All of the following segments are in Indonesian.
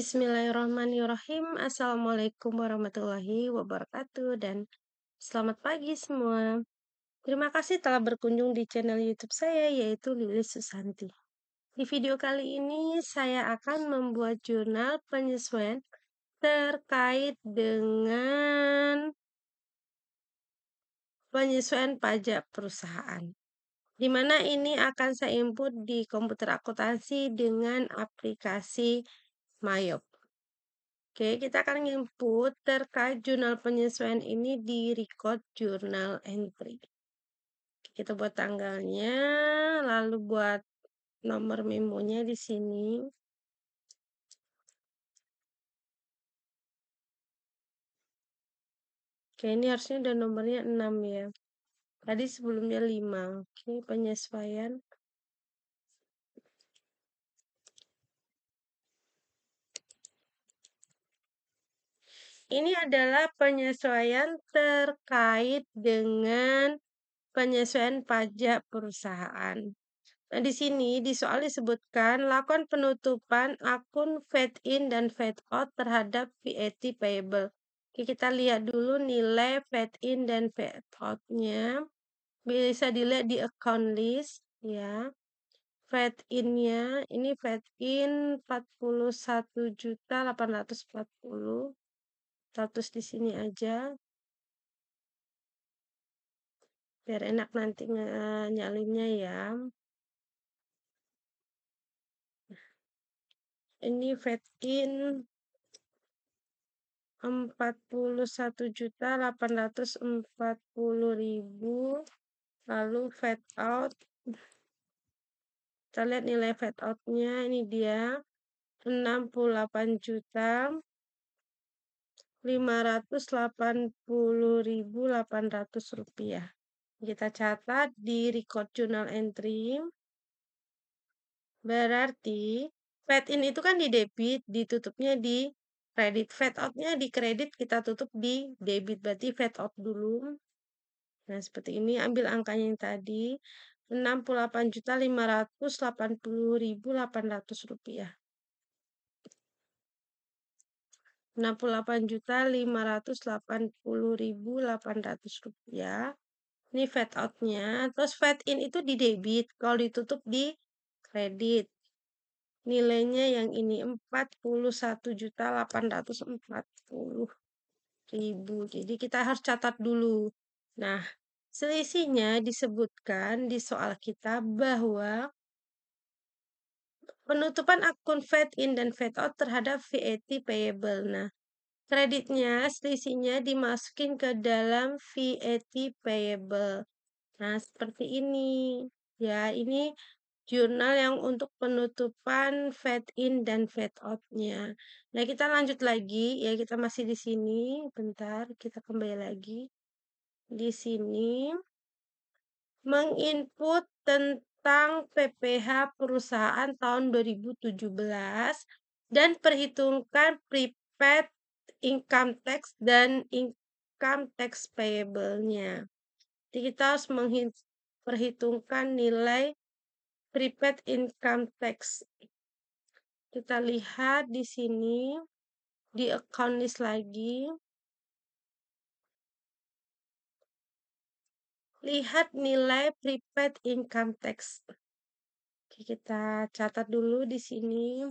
Bismillahirrahmanirrahim. Assalamualaikum warahmatullahi wabarakatuh dan selamat pagi semua. Terima kasih telah berkunjung di channel YouTube saya yaitu Lilis Susanti. Di video kali ini saya akan membuat jurnal penyesuaian terkait dengan penyesuaian pajak perusahaan. Di mana ini akan saya input di komputer akuntansi dengan aplikasi Mayop. Oke, kita akan input terkait jurnal penyesuaian ini di record journal entry. Kita buat tanggalnya, lalu buat nomor memonya di sini. Oke, ini harusnya udah nomornya 6 ya. Tadi sebelumnya 5. Oke, penyesuaian. Ini adalah penyesuaian terkait dengan penyesuaian pajak perusahaan. Nah, di sini di soal disebutkan lakukan penutupan akun VAT in dan VAT out terhadap VAT payable. Oke, kita lihat dulu nilai VAT in dan VAT out-nya. Bisa dilihat di account list ya. VAT in-nya ini VAT in 41.840 status di sini aja biar enak nanti eh, nyalinnya ya ini fat in 41.840.000 lalu fat out kita lihat nilai fat outnya ini dia 68 juta 580.800 rupiah Kita catat di record journal entry. Berarti fat in itu kan di debit, ditutupnya di kredit. fat out-nya di kredit, kita tutup di debit. Berarti fat out dulu. Nah, seperti ini ambil angkanya yang tadi. 68.580.800 rupiah Rp68.580.800 rupiah. Ini fat out-nya. Terus fat in itu di debit. Kalau ditutup di kredit. Nilainya yang ini 41.840.000. Jadi kita harus catat dulu. Nah, selisihnya disebutkan di soal kita bahwa penutupan akun Fed in dan Fed out terhadap VAT payable. Nah, kreditnya selisihnya dimasukin ke dalam VAT payable. Nah, seperti ini. Ya, ini jurnal yang untuk penutupan fade in dan fade out-nya. Nah, kita lanjut lagi ya, kita masih di sini. Bentar, kita kembali lagi. Di sini menginput tentang tentang PPh perusahaan tahun 2017 dan perhitungkan prepaid income tax dan income tax payable-nya. Jadi kita harus memperhitungkan nilai prepaid income tax. Kita lihat di sini di account list lagi. Lihat nilai prepaid income tax. Oke, kita catat dulu di sini.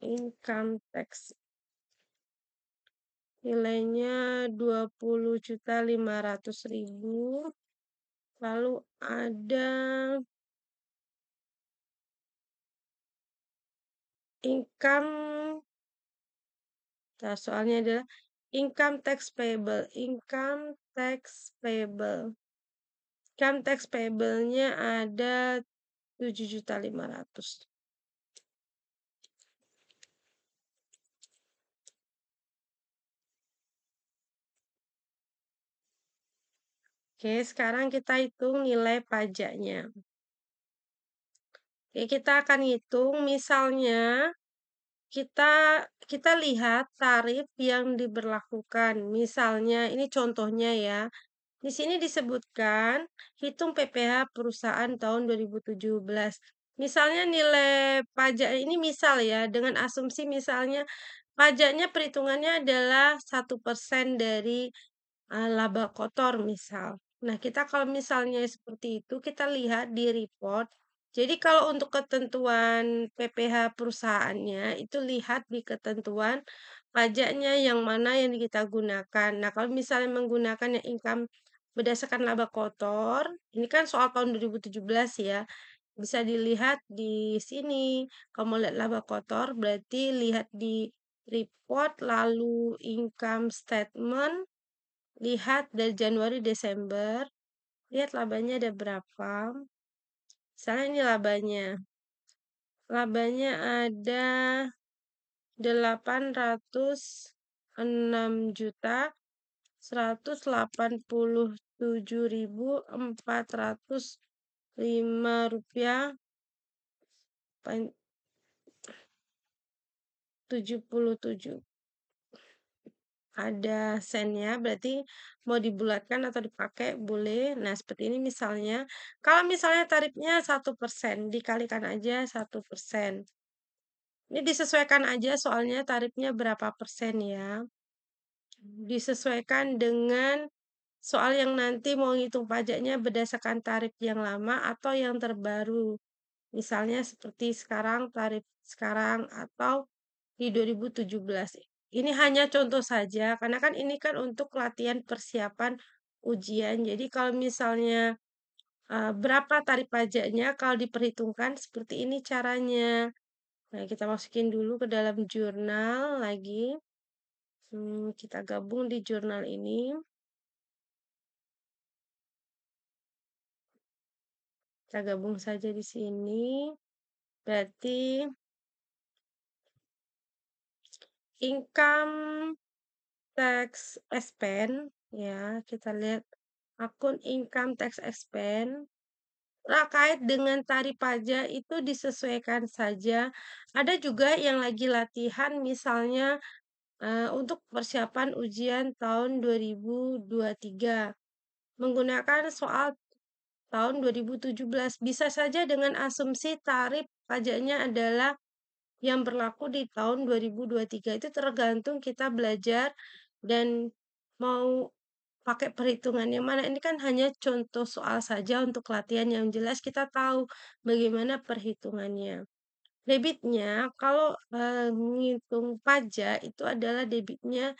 Income tax. Nilainya 20.500.000. Lalu ada income Nah, soalnya adalah income tax payable income tax payable income tax payable-nya ada 7.500 Oke, sekarang kita hitung nilai pajaknya. Oke, kita akan hitung misalnya kita kita lihat tarif yang diberlakukan. Misalnya, ini contohnya ya. Di sini disebutkan hitung PPh perusahaan tahun 2017. Misalnya nilai pajak ini misal ya dengan asumsi misalnya pajaknya perhitungannya adalah satu persen dari uh, laba kotor misal. Nah, kita kalau misalnya seperti itu, kita lihat di report jadi kalau untuk ketentuan PPh perusahaannya, itu lihat di ketentuan pajaknya yang mana yang kita gunakan. Nah, kalau misalnya menggunakan yang income berdasarkan laba kotor, ini kan soal tahun 2017 ya, bisa dilihat di sini. Kamu lihat laba kotor, berarti lihat di report, lalu income statement, lihat dari Januari, Desember, lihat labanya ada berapa, Misalnya ini labanya. Labanya ada 806 juta 187.405 rupiah 77 ada sennya, berarti mau dibulatkan atau dipakai boleh. Nah, seperti ini misalnya, kalau misalnya tarifnya 1%, dikalikan aja 1%. Ini disesuaikan aja soalnya tarifnya berapa persen ya. Disesuaikan dengan soal yang nanti mau ngitung pajaknya berdasarkan tarif yang lama atau yang terbaru. Misalnya seperti sekarang tarif sekarang atau di 2017 ini hanya contoh saja, karena kan ini kan untuk latihan persiapan ujian. Jadi kalau misalnya berapa tarif pajaknya kalau diperhitungkan seperti ini caranya. Nah, kita masukin dulu ke dalam jurnal lagi. Hmm, kita gabung di jurnal ini. Kita gabung saja di sini. Berarti Income, tax expense, ya, kita lihat akun income tax expense terkait dengan tarif pajak itu disesuaikan saja. Ada juga yang lagi latihan misalnya uh, untuk persiapan ujian tahun 2023 menggunakan soal tahun 2017 bisa saja dengan asumsi tarif pajaknya adalah yang berlaku di tahun 2023 itu tergantung kita belajar dan mau pakai perhitungan yang mana ini kan hanya contoh soal saja untuk latihan yang jelas kita tahu bagaimana perhitungannya debitnya kalau menghitung eh, pajak itu adalah debitnya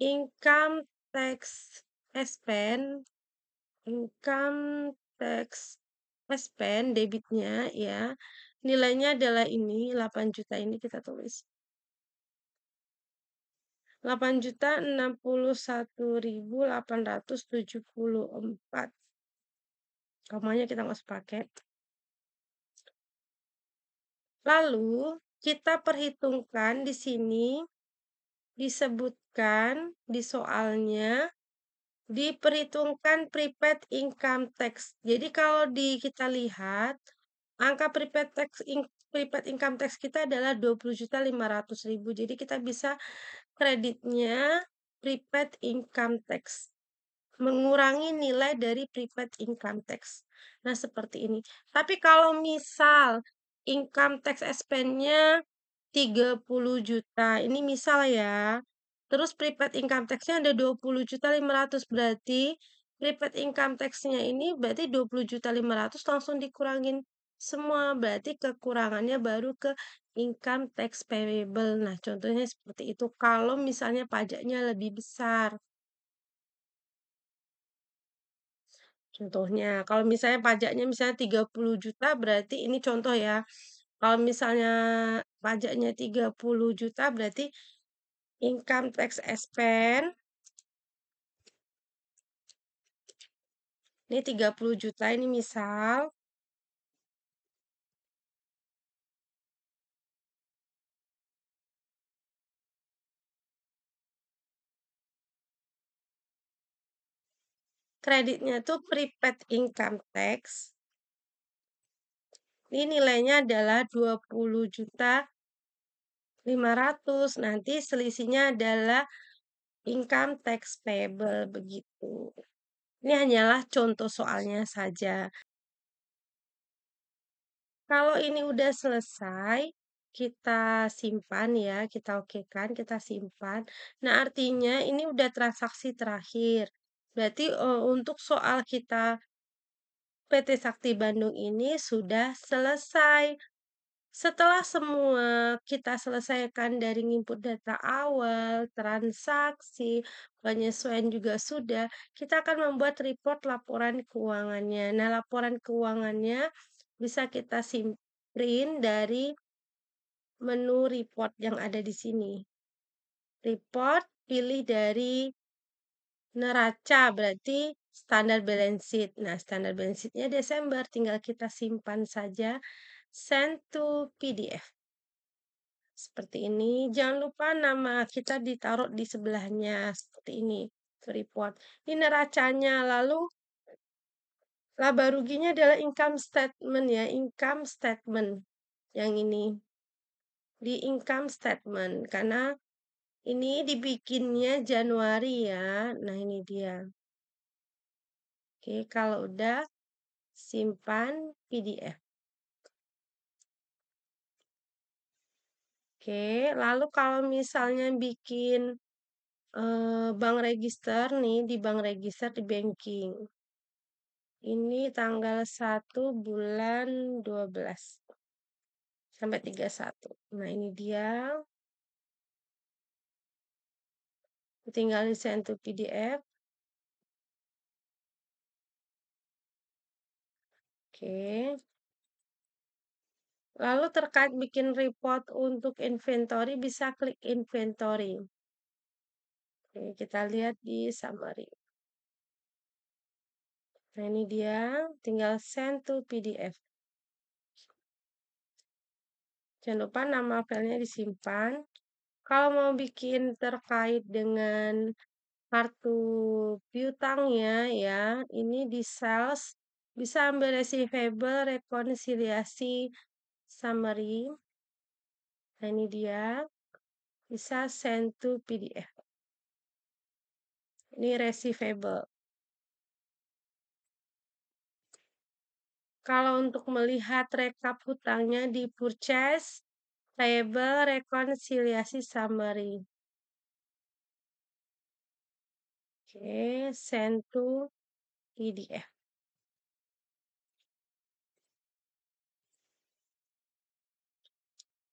income tax expense income tax expense debitnya ya Nilainya adalah ini, 8 juta ini kita tulis. 8 juta 61.874. Komanya kita masuk paket. Lalu kita perhitungkan di sini disebutkan di soalnya diperhitungkan prepaid income tax. Jadi kalau di kita lihat Angka prepaid tax in prepaid income tax kita adalah 20.500.000. Jadi kita bisa kreditnya prepaid income tax mengurangi nilai dari prepaid income tax. Nah, seperti ini. Tapi kalau misal income tax expense-nya 30 juta, ini misal ya. Terus prepaid income tax-nya ada 20 juta 500 berarti prepaid income tax-nya ini berarti 20 juta 500 langsung dikurangin semua berarti kekurangannya baru ke income tax payable. Nah, contohnya seperti itu. Kalau misalnya pajaknya lebih besar, Contohnya, kalau misalnya pajaknya misalnya 30 juta, berarti ini contoh ya. Kalau misalnya pajaknya 30 juta, berarti income tax expense ini 30 juta ini misal Kreditnya itu prepaid income tax. Ini nilainya adalah 20 juta 500. Nanti selisihnya adalah income tax payable begitu. Ini hanyalah contoh soalnya saja. Kalau ini udah selesai, kita simpan ya, kita okekan, kita simpan. Nah, artinya ini udah transaksi terakhir. Berarti, uh, untuk soal kita PT Sakti Bandung ini sudah selesai. Setelah semua kita selesaikan dari input data awal, transaksi, penyesuaian juga sudah, kita akan membuat report laporan keuangannya. Nah, laporan keuangannya bisa kita simprint dari menu report yang ada di sini. Report, pilih dari Neraca berarti standar balance sheet. Nah, standar balance sheetnya Desember tinggal kita simpan saja send to PDF. Seperti ini. Jangan lupa nama kita ditaruh di sebelahnya seperti ini. To report. Ini neracanya lalu laba ruginya adalah income statement ya, income statement yang ini di income statement karena ini dibikinnya Januari ya. Nah, ini dia. Oke, kalau udah simpan PDF. Oke, lalu kalau misalnya bikin eh, bank register nih di bank register di banking. Ini tanggal 1 bulan 12 sampai 31. Nah, ini dia tinggal send to PDF. Oke. Lalu terkait bikin report untuk inventory, bisa klik inventory. Oke, kita lihat di summary. Nah, ini dia, tinggal send to PDF. Jangan lupa nama filenya disimpan. Kalau mau bikin terkait dengan kartu piutangnya ya, ini di sales bisa ambil receivable rekonsiliasi summary. Nah, ini dia. Bisa send to PDF. Ini receivable. Kalau untuk melihat rekap hutangnya di purchase, Table rekonsiliasi Summary. Oke, okay, send to PDF.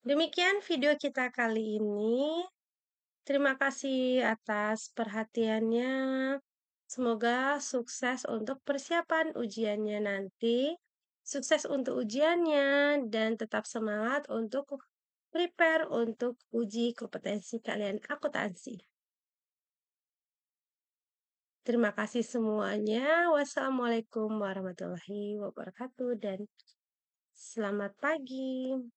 Demikian video kita kali ini. Terima kasih atas perhatiannya. Semoga sukses untuk persiapan ujiannya nanti, sukses untuk ujiannya, dan tetap semangat untuk prepare untuk uji kompetensi kalian akuntansi. Terima kasih semuanya. Wassalamualaikum warahmatullahi wabarakatuh dan selamat pagi.